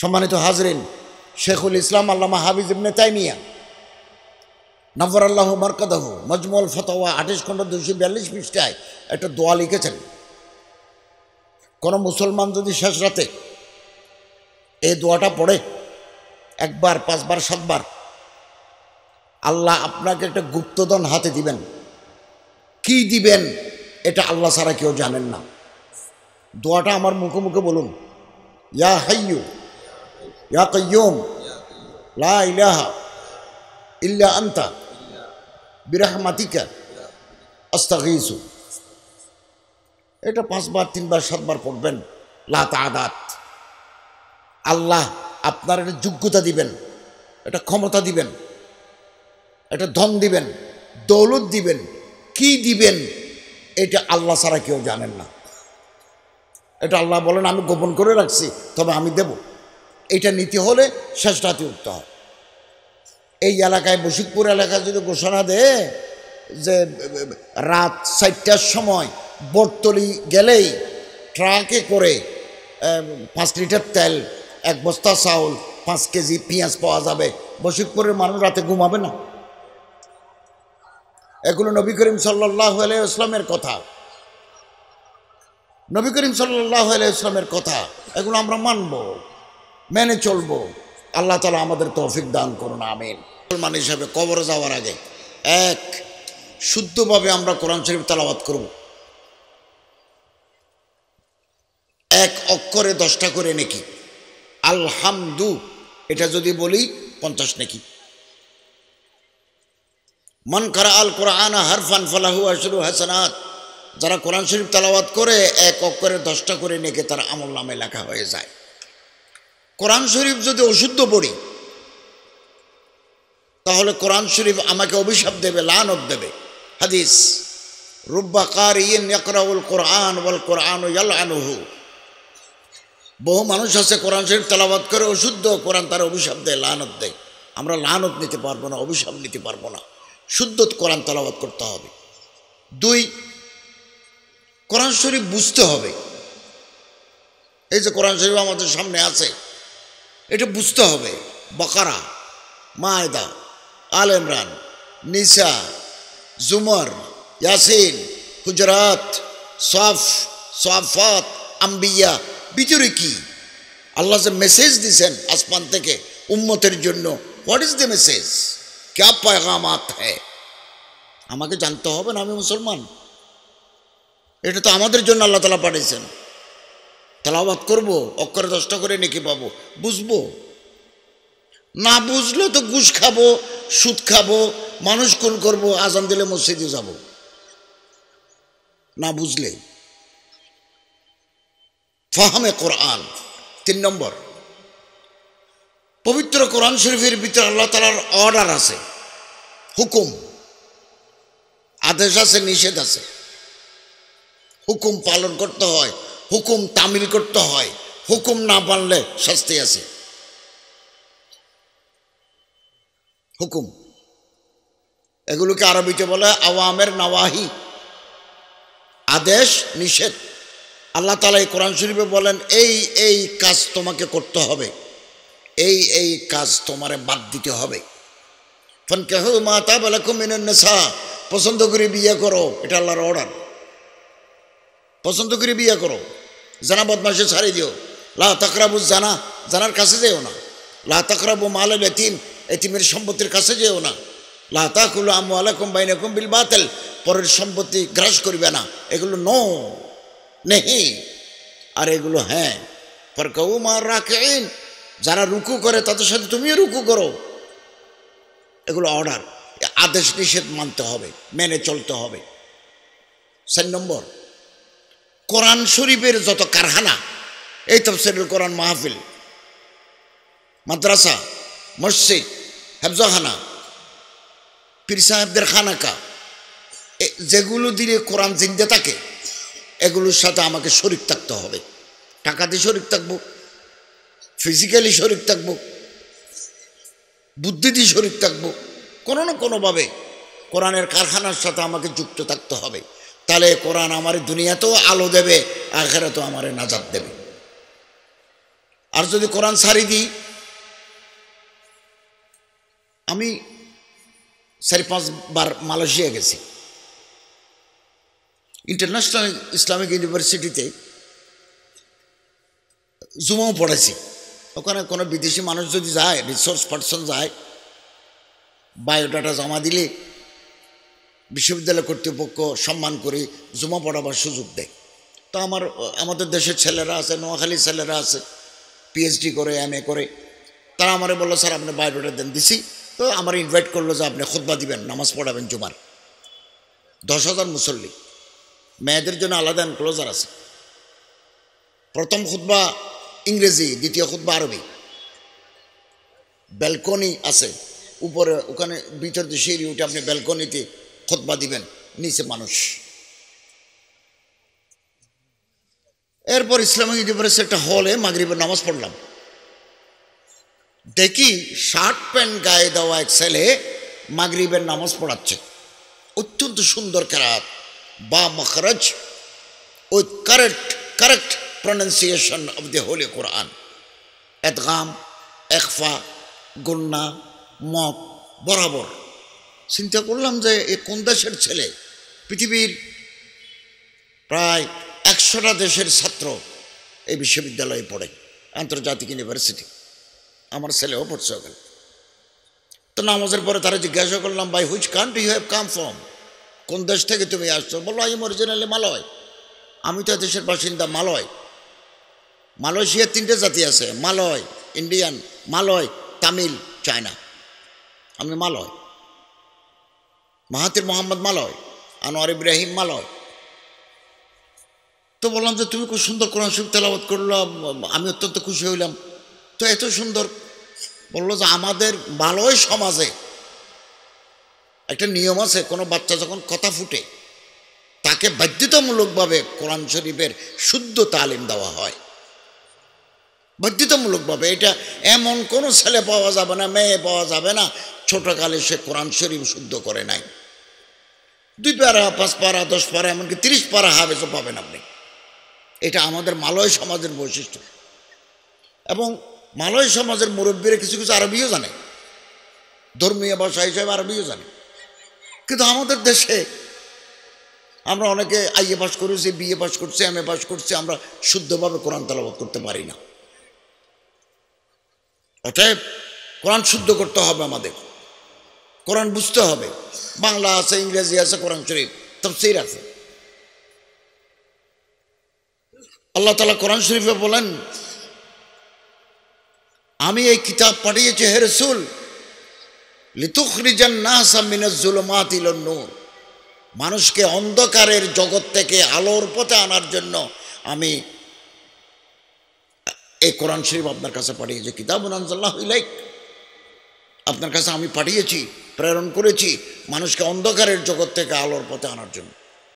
সম্মানিত হাজরিন শেখুল ইসলাম আল্লামা হাবিজ ইবনে তাইমিয়া নব্বর আল্লাহ মরকদাহ মজমুল ফতোয়া আঠাশ খণ্ড দুশো বিয়াল্লিশ পৃষ্ঠায় একটা দোয়া লিখেছেন কোনো মুসলমান যদি শেষ রাতে এই দোয়াটা পড়ে একবার পাঁচবার সাতবার আল্লাহ আপনাকে একটা গুপ্তধন হাতে দিবেন কি দিবেন এটা আল্লাহ ছাড়া কেউ জানেন না দোয়াটা আমার মুখে মুখে বলুন ইয়া হাইয়ু ইয়া কয়ুম লা ইলাহা ইল্লা আন্তা বিরাহমাতিকা আস্তাগিসু এটা পাঁচবার তিনবার সাতবার পড়বেন লাত আদাত আল্লাহ আপনার এটা যোগ্যতা দিবেন এটা ক্ষমতা দিবেন এটা ধন দিবেন দৌলত দিবেন কি দিবেন এটা আল্লাহ ছাড়া কেউ জানেন না এটা আল্লাহ বলেন আমি গোপন করে রাখছি তবে আমি দেব এটা নিতে হলে শেষ উঠতে হয় এই এলাকায় বসিকপুর এলাকায় যদি ঘোষণা দেয় যে রাত চারটার সময় বটতলি গেলেই ট্রাকে করে পাঁচ লিটার তেল এক বস্তা চাউল পাঁচ কেজি পেঁয়াজ পাওয়া যাবে বসিকপুরের মানুষ রাতে ঘুমাবে না এগুলো নবী করিম সাল্লাহ ইসলামের কথা নবী করিম সাল্লাহ ইসলামের কথা এগুলো আমরা মানবো মেনে চলবো আল্লাহ তালা আমাদের তৌফিক দান করুন আমিন মুসলমান হিসাবে কবর যাওয়ার আগে এক শুদ্ধভাবে আমরা কোরআন শরীফ তালাবাদ করব এক অক্ষরে দশটা করে নাকি আলহামদু এটা যদি বলি পঞ্চাশ নাকি মন করা আল কোরআন হারফান ফালাহু আসরু হাসানাত যারা কোরআন শরীফ তালাবাদ করে এক অক্ষরে দশটা করে নেকে তার আমল নামে লেখা হয়ে যায় কোরআন শরীফ যদি অশুদ্ধ পড়ি তাহলে কোরআন শরীফ আমাকে অভিশাপ দেবে লানত দেবে হাদিস রুব্বা কার ইকরাউল কোরআন ওয়াল কোরআন আনহু বহু মানুষ আছে কোরআন শরীফ তালাবাদ করে অশুদ্ধ কোরআন তারা অভিশাপ দেয় লানত দেয় আমরা লানত নিতে পারবো না অভিশাপ নিতে পারবো না শুদ্ধ কোরআন তালাবাদ করতে হবে দুই কোরআন শরীফ বুঝতে হবে এই যে কোরআন শরীফ আমাদের সামনে আছে এটা বুঝতে হবে বকারা মায়দা আল ইমরান নিসা জুমর ইয়াসিন হুজরাত সফ সফাত আম্বিয়া বিচুরি কি আল্লাহ যে মেসেজ দিছেন আসমান থেকে উম্মতের জন্য হোয়াট ইজ দ্য মেসেজ ক্যা পায়গামাত হ্যাঁ আমাকে জানতে হবে না আমি মুসলমান এটা তো আমাদের জন্য আল্লাহ তালা পাঠিয়েছেন তালাবাদ করব অক্ষরে দশটা করে নেকি পাবো বুঝবো না বুঝলে তো ঘুষ খাবো সুদ খাবো মানুষ কোন করবো আজান দিলে মসজিদে যাব না বুঝলে ফাহামে কোরআন তিন নম্বর পবিত্র কোরআন শরীফের ভিতরে আল্লাহ তালার অর্ডার আছে হুকুম আদেশ আছে নিষেধ আছে হুকুম পালন করতে হয় হুকুম তামিল করতে হয় হুকুম না পারলে শাস্তি আছে হুকুম এগুলোকে আরবিতে বলে আওয়ামের নাওয়াহি আদেশ নিষেধ আল্লাহ তালা এই কোরআন শরীফে বলেন এই এই কাজ তোমাকে করতে হবে এই এই কাজ তোমারে বাদ দিতে হবে ফোন কেহ মাতা বলে কুমিনের নেশা পছন্দ করে বিয়ে করো এটা আল্লাহর অর্ডার পছন্দ করে বিয়ে করো জানা বদমাসে ছাড়ি দিও লা তকরাবু জানা জানার কাছে যেও না লা তকরাবু মালে এতিম এতিমের সম্পত্তির কাছে যেও না লা তাকুল আমু আলাকুম বাইনাকুম বিল বাতেল পরের সম্পত্তি গ্রাস করবে না এগুলো নো নেহি আর এগুলো হ্যাঁ পর কৌ মার রাখেন যারা রুকু করে তাদের সাথে তুমিও রুকু করো এগুলো অর্ডার আদেশ নিষেধ মানতে হবে মেনে চলতে হবে সাত নম্বর কোরআন শরীফের যত কারখানা এই তফসিরুল কোরআন মাহফিল মাদ্রাসা মসজিদ হেফজাখানা পীর সাহেবদের খানাকা যেগুলো দিলে কোরআন জিন্দে থাকে এগুলোর সাথে আমাকে শরিক থাকতে হবে টাকা দিয়ে শরিক থাকবো ফিজিক্যালি শরিক থাকবো বুদ্ধি দিয়ে শরীর থাকবো কোনো না কোনোভাবে কোরআনের কারখানার সাথে আমাকে যুক্ত থাকতে হবে তাহলে কোরআন আমার দুনিয়াতেও আলো দেবে আখেরাতেও আমার নাজাদ দেবে আর যদি কোরআন সারি দিই আমি চারি পাঁচবার মালয়েশিয়া গেছি ইন্টারন্যাশনাল ইসলামিক ইউনিভার্সিটিতে জুমাও পড়েছি ওখানে কোনো বিদেশি মানুষ যদি যায় রিসোর্স পার্সন যায় বায়োডাটা জমা দিলে বিশ্ববিদ্যালয় কর্তৃপক্ষ সম্মান করে জুমা পড়াবার সুযোগ দেয় তো আমার আমাদের দেশের ছেলেরা আছে নোয়াখালী ছেলেরা আছে পিএইচডি করে এম করে তারা আমারে বললো স্যার আপনি বায়োডাটা দেন দিছি তো আমার ইনভাইট করলো যে আপনি খুদ্া দিবেন নামাজ পড়াবেন জুমার দশ হাজার মুসল্লি মেয়েদের জন্য আলাদা এনক্লোজার আছে প্রথম খুদ্া ইংরেজি দ্বিতীয় খুদ্া আরবি ব্যালকনি আছে উপরে ওখানে ভিতর দিয়ে সিঁড়ি উঠে আপনি ব্যালকনিতে খোদবা দিবেন নিচে মানুষ এরপর ইসলামিক ইউনিভার্সিটি একটা হলে মাগরীবের নামাজ পড়লাম দেখি শার্ট প্যান্ট গায়ে দেওয়া এক ছেলে মাগরীবের নামাজ পড়াচ্ছে অত্যন্ত সুন্দর কেরাত বা মখরজ ওই correct correct pronunciation of the holy Quran এতগাম একফা গুন্না মক বরাবর চিন্তা করলাম যে এ কোন দেশের ছেলে পৃথিবীর প্রায় একশোটা দেশের ছাত্র এই বিশ্ববিদ্যালয়ে পড়ে আন্তর্জাতিক ইউনিভার্সিটি আমার ছেলেও পড়ছে ওখানে তো নামাজের পরে তারা জিজ্ঞাসা করলাম ভাই which country you have come from কোন দেশ থেকে তুমি আসছো বলো আই এম অরিজিনালি মালয় আমি তো দেশের বাসিন্দা মালয় মালয়েশিয়ার তিনটে জাতি আছে Malay Indian Malay Tamil China আমি Malay Mahathir Mohamad Malay Anwar Ibrahim Malay তো বললাম যে তুমি খুব সুন্দর কোরআন শরীফ তেলাবত করলো আমি অত্যন্ত খুশি হইলাম তো এত সুন্দর বললো যে আমাদের মালয় সমাজে একটা নিয়ম আছে কোনো বাচ্চা যখন কথা ফুটে তাকে বাধ্যতামূলকভাবে কোরআন শরীফের শুদ্ধ তালিম দেওয়া হয় বাধ্যতামূলকভাবে এটা এমন কোনো ছেলে পাওয়া যাবে না মেয়ে পাওয়া যাবে না ছোটকালে সে কোরআন শরীফ শুদ্ধ করে নাই দুই পারা পাঁচ পারা দশ পারা এমনকি তিরিশ পারা হাফেজও পাবেন আপনি এটা আমাদের মালয় সমাজের বৈশিষ্ট্য এবং মালয় সমাজের মুরব্বীরা কিছু কিছু আরবিও জানে ধর্মীয় ভাষা হিসাবে আরবিও জানে কিন্তু আমাদের দেশে আমরা অনেকে আইএ পাস করেছি বিএ পাস করছি এম এ পাস করছি আমরা শুদ্ধভাবে কোরআন তালাবাদ করতে পারি না অতএব কোরআন শুদ্ধ করতে হবে আমাদের কোরআন বুঝতে হবে বাংলা আছে ইংরেজি আছে কোরআন শরীফ তফসির আছে আল্লাহ তালা কোরআন শরীফে বলেন আমি এই কিতাব পাঠিয়েছি হে রসুল মানুষকে অন্ধকারের জগৎ থেকে আলোর পথে আনার জন্য আমি এই কোরআন শরীফ আপনার কাছে পাঠিয়েছি কিতাব আপনার কাছে আমি পাঠিয়েছি প্রেরণ করেছি মানুষকে অন্ধকারের জগৎ থেকে আলোর পথে আনার জন্য